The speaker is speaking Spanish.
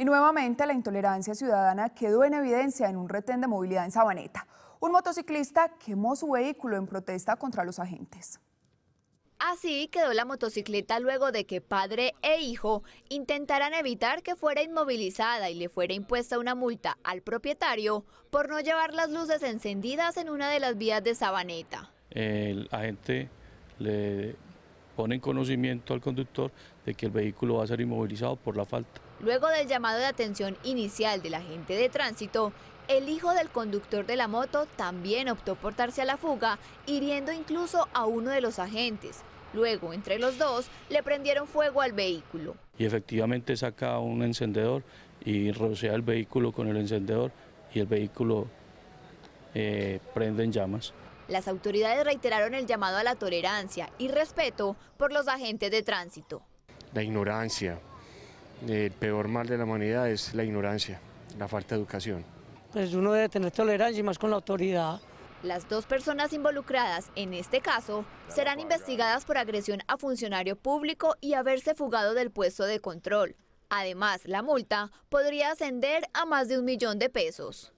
Y nuevamente la intolerancia ciudadana quedó en evidencia en un retén de movilidad en Sabaneta. Un motociclista quemó su vehículo en protesta contra los agentes. Así quedó la motocicleta luego de que padre e hijo intentaran evitar que fuera inmovilizada y le fuera impuesta una multa al propietario por no llevar las luces encendidas en una de las vías de Sabaneta. El agente le ponen conocimiento al conductor de que el vehículo va a ser inmovilizado por la falta. Luego del llamado de atención inicial del agente de tránsito, el hijo del conductor de la moto también optó por darse a la fuga, hiriendo incluso a uno de los agentes. Luego, entre los dos, le prendieron fuego al vehículo. Y efectivamente saca un encendedor y rocea el vehículo con el encendedor y el vehículo eh, prende en llamas. Las autoridades reiteraron el llamado a la tolerancia y respeto por los agentes de tránsito. La ignorancia, el peor mal de la humanidad es la ignorancia, la falta de educación. Pues uno debe tener tolerancia y más con la autoridad. Las dos personas involucradas en este caso serán investigadas por agresión a funcionario público y haberse fugado del puesto de control. Además, la multa podría ascender a más de un millón de pesos.